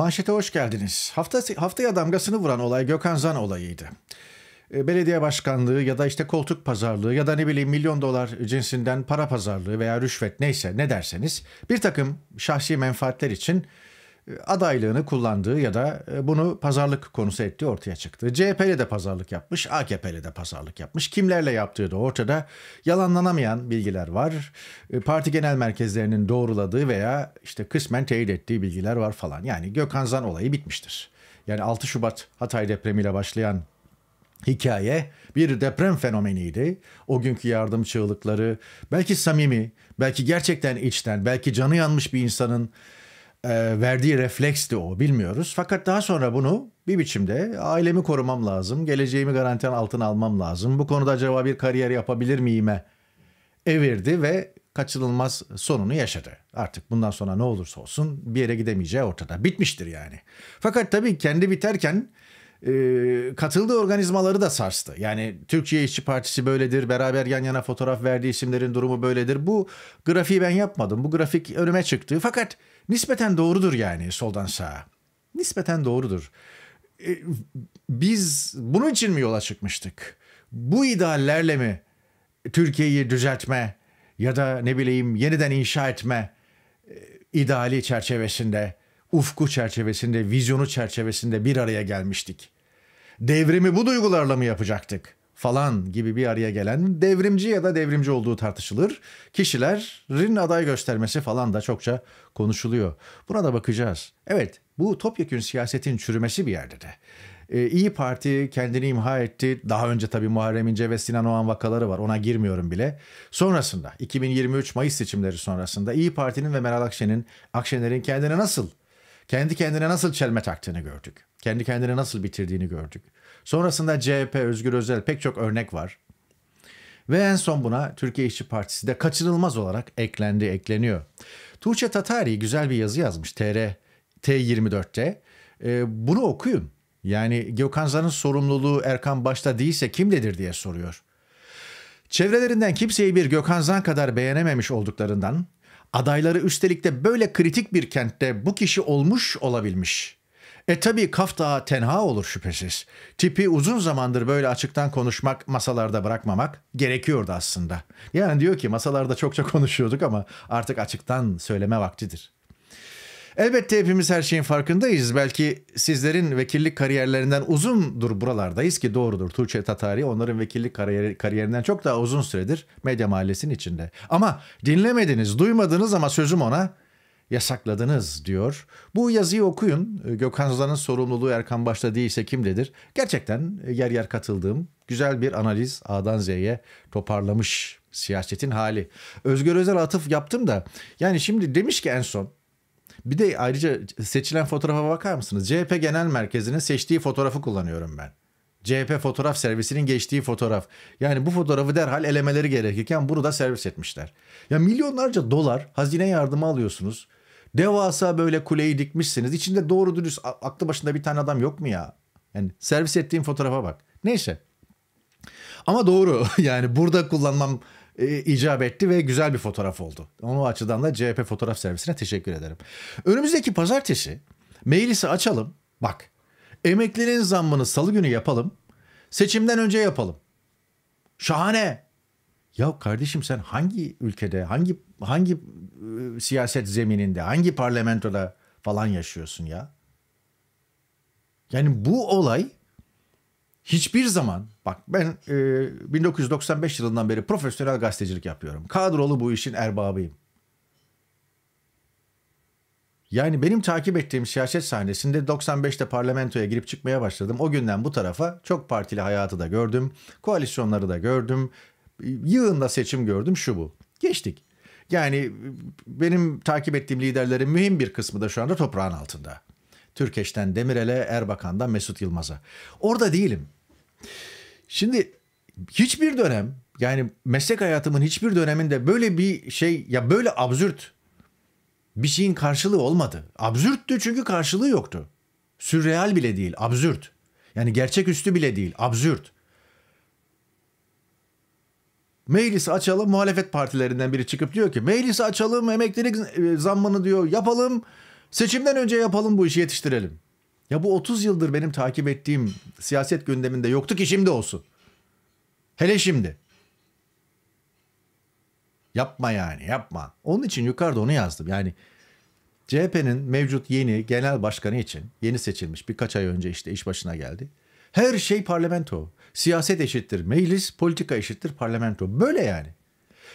Manşete hoş geldiniz. Hafta, haftaya damgasını vuran olay Gökhan Zan olayıydı. E, belediye başkanlığı ya da işte koltuk pazarlığı ya da ne bileyim milyon dolar cinsinden para pazarlığı veya rüşvet neyse ne derseniz bir takım şahsi menfaatler için adaylığını kullandığı ya da e, bunu pazarlık konusu ettiği ortaya çıktı. CHP'yle de pazarlık yapmış, AKP'yle de pazarlık yapmış. Kimlerle yaptığı da ortada. Yalanlanamayan bilgiler var. E, parti genel merkezlerinin doğruladığı veya işte kısmen teyit ettiği bilgiler var falan. Yani Gökhan Zan olayı bitmiştir. Yani 6 Şubat Hatay depremiyle başlayan hikaye bir deprem fenomeniydi. O günkü yardım çığlıkları belki samimi, belki gerçekten içten, belki canı yanmış bir insanın e, verdiği refleksti o bilmiyoruz. Fakat daha sonra bunu bir biçimde ailemi korumam lazım, geleceğimi garanti altına almam lazım. Bu konuda acaba bir kariyer yapabilir miyime evirdi ve kaçınılmaz sonunu yaşadı. Artık bundan sonra ne olursa olsun bir yere gidemeyeceği ortada. Bitmiştir yani. Fakat tabii kendi biterken e, katıldığı organizmaları da sarstı. Yani Türkiye İşçi Partisi böyledir, beraber yan yana fotoğraf verdiği isimlerin durumu böyledir. Bu grafiği ben yapmadım. Bu grafik önüme çıktı. Fakat nispeten doğrudur yani soldan sağa. Nispeten doğrudur. E, biz bunun için mi yola çıkmıştık? Bu ideallerle mi Türkiye'yi düzeltme ya da ne bileyim yeniden inşa etme e, ideali çerçevesinde, ufku çerçevesinde, vizyonu çerçevesinde bir araya gelmiştik? Devrimi bu duygularla mı yapacaktık? falan gibi bir araya gelen devrimci ya da devrimci olduğu tartışılır. Kişilerin aday göstermesi falan da çokça konuşuluyor. Buna da bakacağız. Evet bu topyekün siyasetin çürümesi bir yerde de. Ee, İyi Parti kendini imha etti. Daha önce tabii Muharrem İnce ve Sinan Oğan vakaları var. Ona girmiyorum bile. Sonrasında 2023 Mayıs seçimleri sonrasında İyi Parti'nin ve Meral Akşener'in Akşener'in kendine nasıl kendi kendine nasıl çelme taktığını gördük. Kendi kendine nasıl bitirdiğini gördük. Sonrasında CHP, Özgür Özel pek çok örnek var. Ve en son buna Türkiye İşçi Partisi de kaçınılmaz olarak eklendi, ekleniyor. Tuğçe Tatari güzel bir yazı yazmış TR T24'te. E, bunu okuyun. Yani Gökhan Zan'ın sorumluluğu Erkan Baş'ta değilse kimdedir diye soruyor. Çevrelerinden kimseyi bir Gökhan Zan kadar beğenememiş olduklarından, adayları üstelik de böyle kritik bir kentte bu kişi olmuş olabilmiş. E tabii Kaf daha tenha olur şüphesiz. Tipi uzun zamandır böyle açıktan konuşmak, masalarda bırakmamak gerekiyordu aslında. Yani diyor ki masalarda çokça konuşuyorduk ama artık açıktan söyleme vaktidir. Elbette hepimiz her şeyin farkındayız. Belki sizlerin vekillik kariyerlerinden uzundur buralardayız ki doğrudur. Tuğçe Tatari onların vekillik kariyeri, kariyerinden çok daha uzun süredir medya mahallesinin içinde. Ama dinlemediniz, duymadınız ama sözüm ona yasakladınız diyor. Bu yazıyı okuyun. Ee, Gökhan Zılan'ın sorumluluğu Erkan Başta değilse kimdedir? Gerçekten e, yer yer katıldığım güzel bir analiz A'dan Z'ye toparlamış siyasetin hali. Özgür Özel atıf yaptım da yani şimdi demiş ki en son bir de ayrıca seçilen fotoğrafa bakar mısınız? CHP Genel Merkezi'nin seçtiği fotoğrafı kullanıyorum ben. CHP fotoğraf servisinin geçtiği fotoğraf. Yani bu fotoğrafı derhal elemeleri gerekirken bunu da servis etmişler. Ya milyonlarca dolar hazine yardımı alıyorsunuz. Devasa böyle kuleyi dikmişsiniz. İçinde doğru dürüst aklı başında bir tane adam yok mu ya? Yani servis ettiğim fotoğrafa bak. Neyse. Ama doğru yani burada kullanmam e, icap etti ve güzel bir fotoğraf oldu. Onun açıdan da CHP fotoğraf servisine teşekkür ederim. Önümüzdeki pazartesi meclisi açalım. Bak emeklilerin zammını salı günü yapalım. Seçimden önce yapalım. Şahane. Ya kardeşim sen hangi ülkede, hangi hangi e, siyaset zemininde, hangi parlamentoda falan yaşıyorsun ya? Yani bu olay hiçbir zaman bak ben ıı, e, 1995 yılından beri profesyonel gazetecilik yapıyorum. Kadrolu bu işin erbabıyım. Yani benim takip ettiğim siyaset sahnesinde 95'te parlamentoya girip çıkmaya başladım. O günden bu tarafa çok partili hayatı da gördüm. Koalisyonları da gördüm. Yığında seçim gördüm şu bu. Geçtik. Yani benim takip ettiğim liderlerin mühim bir kısmı da şu anda toprağın altında. Türkeş'ten Demirel'e, Erbakan'dan Mesut Yılmaz'a. Orada değilim. Şimdi hiçbir dönem yani meslek hayatımın hiçbir döneminde böyle bir şey ya böyle absürt bir şeyin karşılığı olmadı. Absürttü çünkü karşılığı yoktu. Sürreal bile değil, absürt. Yani gerçeküstü bile değil, absürt meclisi açalım muhalefet partilerinden biri çıkıp diyor ki meclisi açalım emeklilik e, zammını diyor yapalım seçimden önce yapalım bu işi yetiştirelim. Ya bu 30 yıldır benim takip ettiğim siyaset gündeminde yoktu ki şimdi olsun. Hele şimdi. Yapma yani yapma. Onun için yukarıda onu yazdım. Yani CHP'nin mevcut yeni genel başkanı için yeni seçilmiş birkaç ay önce işte iş başına geldi. Her şey parlamento. Siyaset eşittir meclis, politika eşittir parlamento. Böyle yani.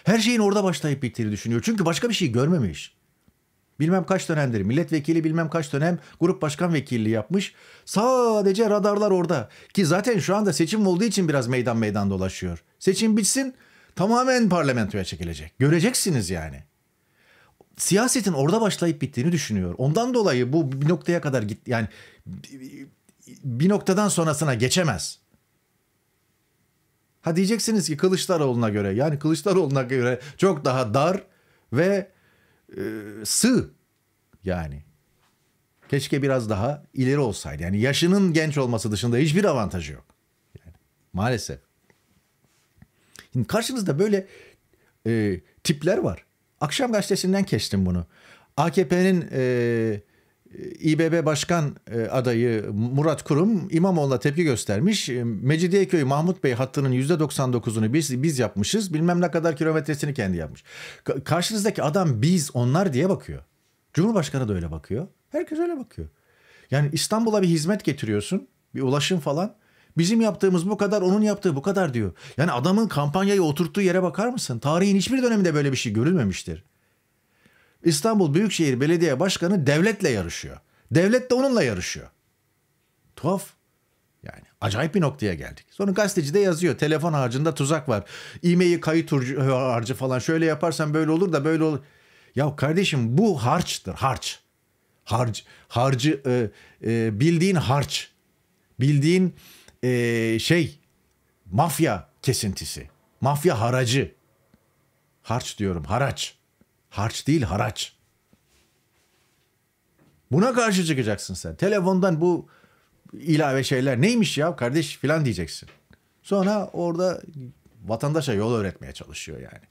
Her şeyin orada başlayıp bittiğini düşünüyor. Çünkü başka bir şey görmemiş. Bilmem kaç dönemdir milletvekili bilmem kaç dönem grup başkan vekilliği yapmış. Sadece radarlar orada. Ki zaten şu anda seçim olduğu için biraz meydan meydan dolaşıyor. Seçim bitsin tamamen parlamentoya çekilecek. Göreceksiniz yani. Siyasetin orada başlayıp bittiğini düşünüyor. Ondan dolayı bu bir noktaya kadar git yani bir noktadan sonrasına geçemez. Ha diyeceksiniz ki Kılıçdaroğlu'na göre yani Kılıçdaroğlu'na göre çok daha dar ve e, sığ yani. Keşke biraz daha ileri olsaydı. Yani yaşının genç olması dışında hiçbir avantajı yok. Yani, maalesef. Şimdi karşınızda böyle e, tipler var. Akşam gazetesinden kestim bunu. AKP'nin e, İBB Başkan e, adayı Murat Kurum İmamoğlu'na tepki göstermiş. E, Mecidiyeköy Mahmut Bey hattının %99'unu biz, biz yapmışız. Bilmem ne kadar kilometresini kendi yapmış. Karşınızdaki adam biz onlar diye bakıyor. Cumhurbaşkanı da öyle bakıyor. Herkes öyle bakıyor. Yani İstanbul'a bir hizmet getiriyorsun. Bir ulaşım falan. Bizim yaptığımız bu kadar, onun yaptığı bu kadar diyor. Yani adamın kampanyayı oturttuğu yere bakar mısın? Tarihin hiçbir döneminde böyle bir şey görülmemiştir. İstanbul Büyükşehir Belediye Başkanı devletle yarışıyor. Devlet de onunla yarışıyor. Tuhaf. Yani acayip bir noktaya geldik. Sonra gazeteci de yazıyor. Telefon harcında tuzak var. E-mail'i kayıt harcı falan şöyle yaparsan böyle olur da böyle olur. Ya kardeşim bu harçtır harç. Harc, harcı e, e, bildiğin harç. Bildiğin e, şey mafya kesintisi. Mafya haracı. Harç diyorum haraç. Harç değil haraç. Buna karşı çıkacaksın sen. Telefondan bu ilave şeyler neymiş ya kardeş filan diyeceksin. Sonra orada vatandaşa yol öğretmeye çalışıyor yani.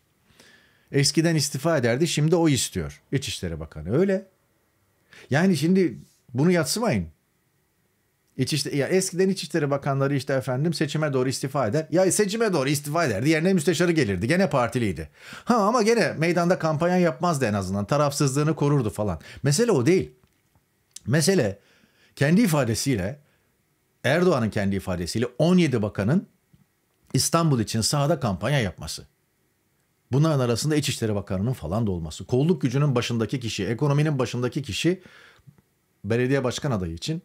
Eskiden istifa ederdi şimdi o istiyor. İçişleri Bakanı öyle. Yani şimdi bunu yatsımayın. İçişte, ya eskiden İçişleri Bakanları işte efendim seçime doğru istifa eder. Ya seçime doğru istifa ederdi. Yerine müsteşarı gelirdi. Gene partiliydi. Ha ama gene meydanda kampanya yapmazdı en azından. Tarafsızlığını korurdu falan. Mesele o değil. Mesele kendi ifadesiyle Erdoğan'ın kendi ifadesiyle 17 bakanın İstanbul için sahada kampanya yapması. Bunların arasında İçişleri Bakanı'nın falan da olması. Kolluk gücünün başındaki kişi, ekonominin başındaki kişi belediye başkan adayı için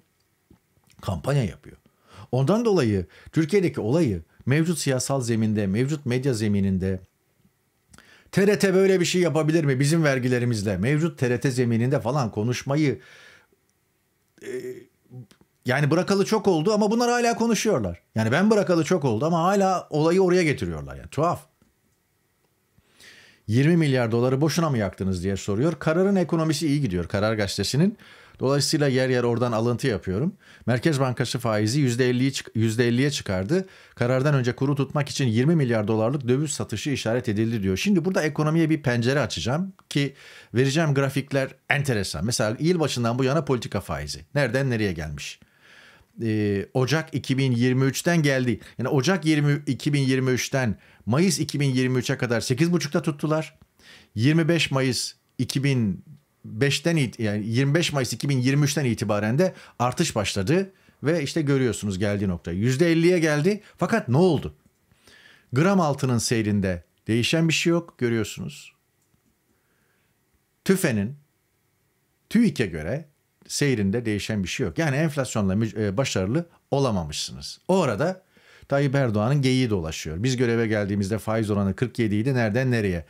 kampanya yapıyor. Ondan dolayı Türkiye'deki olayı mevcut siyasal zeminde, mevcut medya zemininde TRT böyle bir şey yapabilir mi bizim vergilerimizle? Mevcut TRT zemininde falan konuşmayı e, yani bırakalı çok oldu ama bunlar hala konuşuyorlar. Yani ben bırakalı çok oldu ama hala olayı oraya getiriyorlar. Yani tuhaf. 20 milyar doları boşuna mı yaktınız diye soruyor. Kararın ekonomisi iyi gidiyor Karar Gazetesi'nin. Dolayısıyla yer yer oradan alıntı yapıyorum. Merkez Bankası faizi %50'ye %50'ye çıkardı. Karardan önce kuru tutmak için 20 milyar dolarlık döviz satışı işaret edildi diyor. Şimdi burada ekonomiye bir pencere açacağım ki vereceğim grafikler enteresan. Mesela yıl başından bu yana politika faizi. Nereden nereye gelmiş? e, Ocak 2023'ten geldi. Yani Ocak 20, 2023'ten Mayıs 2023'e kadar 8,5'ta tuttular. 25 Mayıs 2000 5'ten yani 25 Mayıs 2023'ten itibaren de artış başladı ve işte görüyorsunuz geldiği nokta. %50'ye geldi fakat ne oldu? Gram altının seyrinde değişen bir şey yok görüyorsunuz. TÜFE'nin TÜİK'e göre seyrinde değişen bir şey yok. Yani enflasyonla e, başarılı olamamışsınız. O arada Tayyip Erdoğan'ın geyiği dolaşıyor. Biz göreve geldiğimizde faiz oranı 47 idi nereden nereye?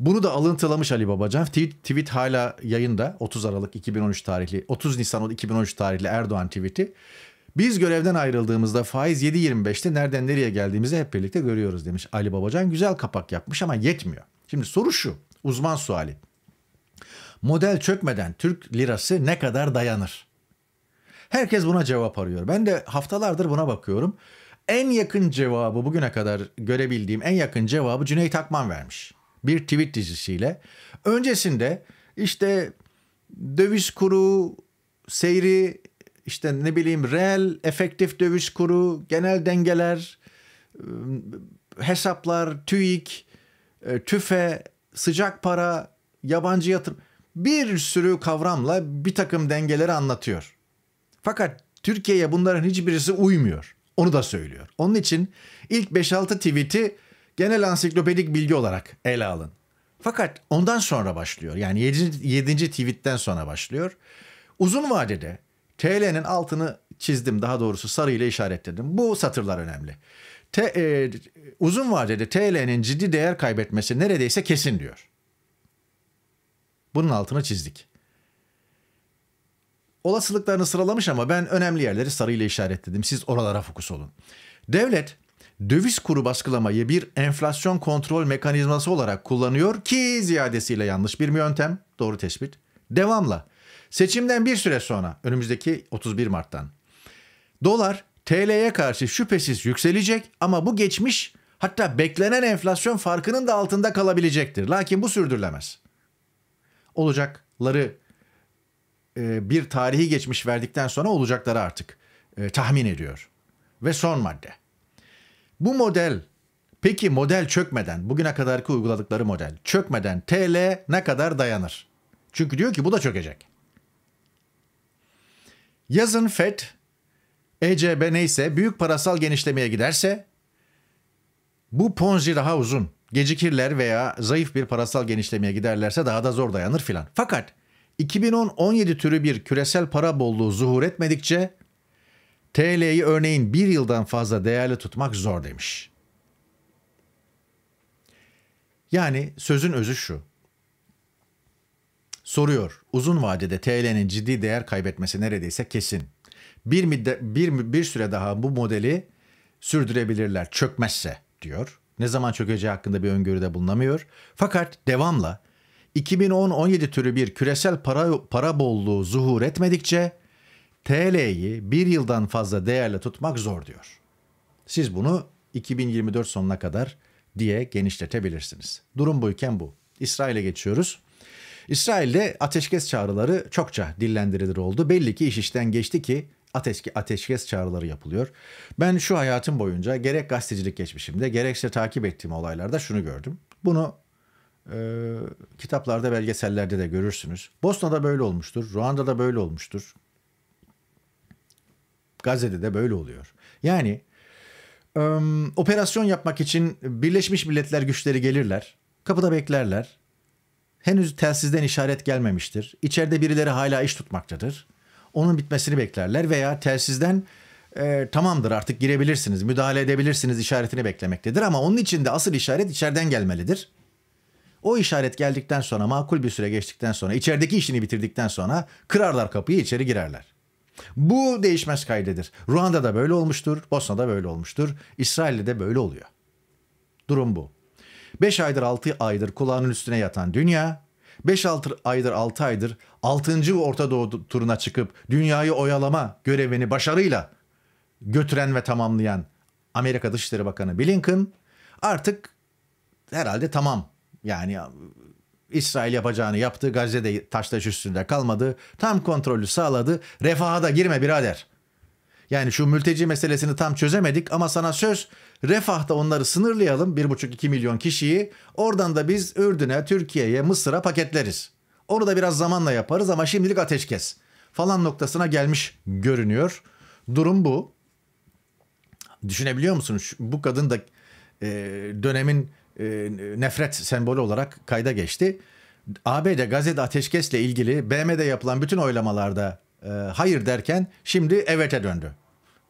Bunu da alıntılamış Ali Babacan. Tweet, tweet hala yayında 30 Aralık 2013 tarihli 30 Nisan 2013 tarihli Erdoğan tweet'i. Biz görevden ayrıldığımızda faiz 7.25'te nereden nereye geldiğimizi hep birlikte görüyoruz demiş Ali Babacan. Güzel kapak yapmış ama yetmiyor. Şimdi soru şu uzman suali. Model çökmeden Türk lirası ne kadar dayanır? Herkes buna cevap arıyor. Ben de haftalardır buna bakıyorum. En yakın cevabı bugüne kadar görebildiğim en yakın cevabı Cüneyt Akman vermiş bir tweet dizisiyle. Öncesinde işte döviz kuru seyri işte ne bileyim reel efektif döviz kuru genel dengeler ıı, hesaplar TÜİK ıı, TÜFE sıcak para yabancı yatırım bir sürü kavramla bir takım dengeleri anlatıyor. Fakat Türkiye'ye bunların hiçbirisi uymuyor. Onu da söylüyor. Onun için ilk 5-6 tweet'i genel ansiklopedik bilgi olarak ele alın. Fakat ondan sonra başlıyor. Yani 7. 7. tweetten sonra başlıyor. Uzun vadede TL'nin altını çizdim daha doğrusu sarı ile işaretledim. Bu satırlar önemli. T, e, uzun vadede TL'nin ciddi değer kaybetmesi neredeyse kesin diyor. Bunun altını çizdik. Olasılıklarını sıralamış ama ben önemli yerleri sarıyla işaretledim. Siz oralara fokus olun. Devlet döviz kuru baskılamayı bir enflasyon kontrol mekanizması olarak kullanıyor ki ziyadesiyle yanlış bir yöntem. Doğru tespit. Devamla seçimden bir süre sonra önümüzdeki 31 Mart'tan dolar TL'ye karşı şüphesiz yükselecek ama bu geçmiş hatta beklenen enflasyon farkının da altında kalabilecektir. Lakin bu sürdürülemez. Olacakları e, bir tarihi geçmiş verdikten sonra olacakları artık e, tahmin ediyor. Ve son madde. Bu model peki model çökmeden bugüne kadarki uyguladıkları model çökmeden TL ne kadar dayanır? Çünkü diyor ki bu da çökecek. Yazın FED ECB e neyse büyük parasal genişlemeye giderse bu ponzi daha uzun. Gecikirler veya zayıf bir parasal genişlemeye giderlerse daha da zor dayanır filan. Fakat 2010-17 türü bir küresel para bolluğu zuhur etmedikçe TL'yi örneğin bir yıldan fazla değerli tutmak zor demiş. Yani sözün özü şu. Soruyor. Uzun vadede TL'nin ciddi değer kaybetmesi neredeyse kesin. Bir, midde, bir, bir süre daha bu modeli sürdürebilirler çökmezse diyor. Ne zaman çökeceği hakkında bir öngörüde bulunamıyor. Fakat devamla 2010-17 türü bir küresel para, para bolluğu zuhur etmedikçe TL'yi bir yıldan fazla değerle tutmak zor diyor. Siz bunu 2024 sonuna kadar diye genişletebilirsiniz. Durum buyken bu. İsrail'e geçiyoruz. İsrail'de ateşkes çağrıları çokça dillendirilir oldu. Belli ki iş işten geçti ki ateşki ateşkes çağrıları yapılıyor. Ben şu hayatım boyunca gerek gazetecilik geçmişimde gerekse takip ettiğim olaylarda şunu gördüm. Bunu e, kitaplarda, belgesellerde de görürsünüz. Bosna'da böyle olmuştur, Ruanda'da böyle olmuştur, Gazze'de de böyle oluyor. Yani um, operasyon yapmak için Birleşmiş Milletler güçleri gelirler. Kapıda beklerler. Henüz telsizden işaret gelmemiştir. İçeride birileri hala iş tutmaktadır. Onun bitmesini beklerler veya telsizden e, tamamdır artık girebilirsiniz, müdahale edebilirsiniz işaretini beklemektedir. Ama onun için de asıl işaret içeriden gelmelidir. O işaret geldikten sonra makul bir süre geçtikten sonra içerideki işini bitirdikten sonra kırarlar kapıyı içeri girerler. Bu değişmez kaydedir. Ruanda'da böyle olmuştur, Bosna'da böyle olmuştur, İsrail'de de böyle oluyor. Durum bu. 5 aydır 6 aydır kulağının üstüne yatan dünya 5-6 aydır 6 aydır 6. Orta Doğu turuna çıkıp dünyayı oyalama görevini başarıyla götüren ve tamamlayan Amerika Dışişleri Bakanı Blinken artık herhalde tamam. Yani İsrail yapacağını yaptı. Gazze'de taş taş üstünde kalmadı. Tam kontrolü sağladı. Refaha da girme birader. Yani şu mülteci meselesini tam çözemedik ama sana söz refahta onları sınırlayalım 1,5-2 milyon kişiyi. Oradan da biz Ürdün'e, Türkiye'ye, Mısır'a paketleriz. Onu da biraz zamanla yaparız ama şimdilik ateşkes falan noktasına gelmiş görünüyor. Durum bu. Düşünebiliyor musunuz? Bu kadın da e, dönemin e, nefret sembolü olarak kayda geçti. ABD gazete ateşkesle ilgili BM'de yapılan bütün oylamalarda e, hayır derken şimdi evet'e döndü.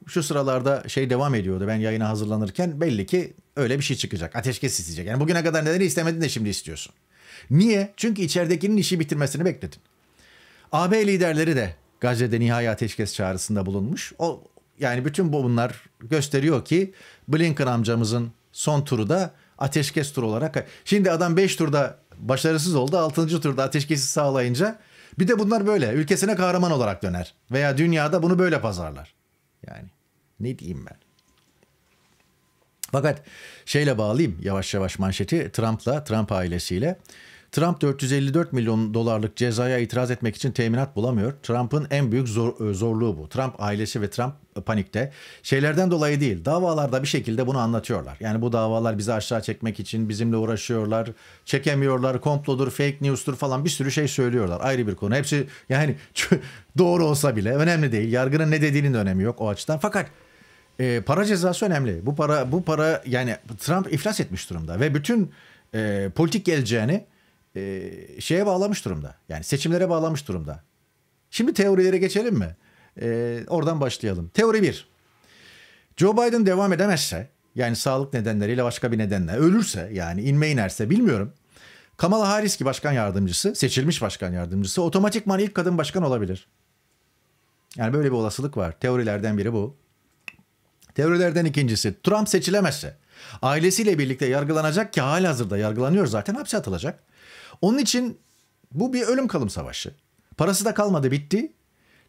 Şu sıralarda şey devam ediyordu ben yayına hazırlanırken belli ki öyle bir şey çıkacak. Ateşkes isteyecek. Yani bugüne kadar neleri istemedin de şimdi istiyorsun. Niye? Çünkü içeridekinin işi bitirmesini bekledin. AB liderleri de Gazze'de nihai ateşkes çağrısında bulunmuş. O yani bütün bu bunlar gösteriyor ki Blinken amcamızın son turu da ateşkes tur olarak. Şimdi adam 5 turda başarısız oldu. 6. turda ateşkesi sağlayınca bir de bunlar böyle ülkesine kahraman olarak döner veya dünyada bunu böyle pazarlar. Yani ne diyeyim ben? Fakat şeyle bağlayayım yavaş yavaş manşeti Trump'la, Trump ailesiyle. Trump 454 milyon dolarlık cezaya itiraz etmek için teminat bulamıyor. Trump'ın en büyük zor, e, zorluğu bu. Trump ailesi ve Trump e, panikte. Şeylerden dolayı değil. Davalarda bir şekilde bunu anlatıyorlar. Yani bu davalar bizi aşağı çekmek için bizimle uğraşıyorlar. Çekemiyorlar. Komplodur, fake news'tur falan bir sürü şey söylüyorlar. Ayrı bir konu. Hepsi yani doğru olsa bile önemli değil. Yargının ne dediğinin önemi yok o açıdan. Fakat e, para cezası önemli. Bu para bu para yani Trump iflas etmiş durumda ve bütün e, politik geleceğini e, şeye bağlamış durumda. Yani seçimlere bağlamış durumda. Şimdi teorilere geçelim mi? E, oradan başlayalım. Teori 1. Joe Biden devam edemezse yani sağlık nedenleriyle başka bir nedenle ölürse yani inme inerse bilmiyorum. Kamala Harris ki başkan yardımcısı, seçilmiş başkan yardımcısı otomatikman ilk kadın başkan olabilir. Yani böyle bir olasılık var. Teorilerden biri bu. Teorilerden ikincisi Trump seçilemezse ailesiyle birlikte yargılanacak ki hali hazırda yargılanıyor zaten hapse atılacak. Onun için bu bir ölüm kalım savaşı. Parası da kalmadı bitti.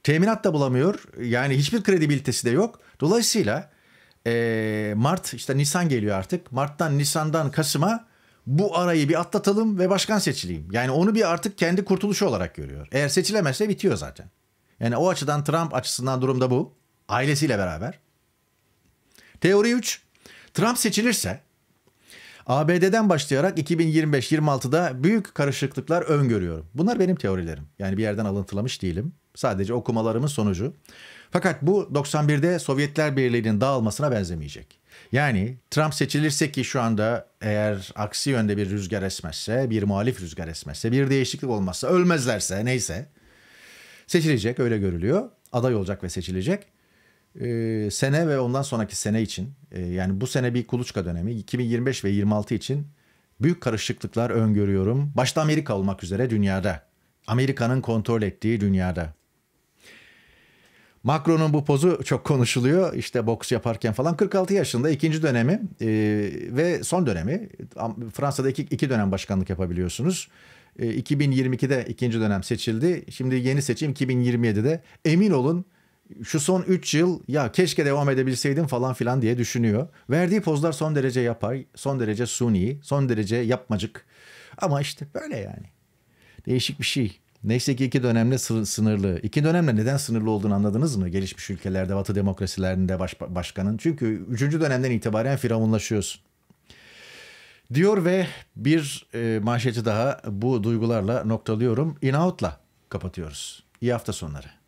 Teminat da bulamıyor. Yani hiçbir kredibilitesi de yok. Dolayısıyla e, Mart işte Nisan geliyor artık. Mart'tan Nisan'dan Kasım'a bu arayı bir atlatalım ve başkan seçileyim. Yani onu bir artık kendi kurtuluşu olarak görüyor. Eğer seçilemezse bitiyor zaten. Yani o açıdan Trump açısından durumda bu. Ailesiyle beraber. Teori 3. Trump seçilirse ABD'den başlayarak 2025-26'da büyük karışıklıklar öngörüyorum. Bunlar benim teorilerim. Yani bir yerden alıntılamış değilim. Sadece okumalarımın sonucu. Fakat bu 91'de Sovyetler Birliği'nin dağılmasına benzemeyecek. Yani Trump seçilirse ki şu anda eğer aksi yönde bir rüzgar esmezse, bir muhalif rüzgar esmezse, bir değişiklik olmazsa, ölmezlerse neyse seçilecek öyle görülüyor. Aday olacak ve seçilecek e, sene ve ondan sonraki sene için e, yani bu sene bir kuluçka dönemi 2025 ve 26 için büyük karışıklıklar öngörüyorum. Başta Amerika olmak üzere dünyada. Amerika'nın kontrol ettiği dünyada. Macron'un bu pozu çok konuşuluyor. İşte boks yaparken falan 46 yaşında ikinci dönemi e, ve son dönemi. Fransa'da iki, iki dönem başkanlık yapabiliyorsunuz. E, 2022'de ikinci dönem seçildi. Şimdi yeni seçim 2027'de. Emin olun şu son 3 yıl ya keşke devam edebilseydim falan filan diye düşünüyor. Verdiği pozlar son derece yapay, son derece suni, son derece yapmacık. Ama işte böyle yani. Değişik bir şey. Neyse ki iki dönemle sınırlı. İki dönemle neden sınırlı olduğunu anladınız mı? Gelişmiş ülkelerde, batı demokrasilerinde baş, başkanın. Çünkü üçüncü dönemden itibaren firavunlaşıyorsun. Diyor ve bir e, manşeti daha bu duygularla noktalıyorum. İnaut'la kapatıyoruz. İyi hafta sonları.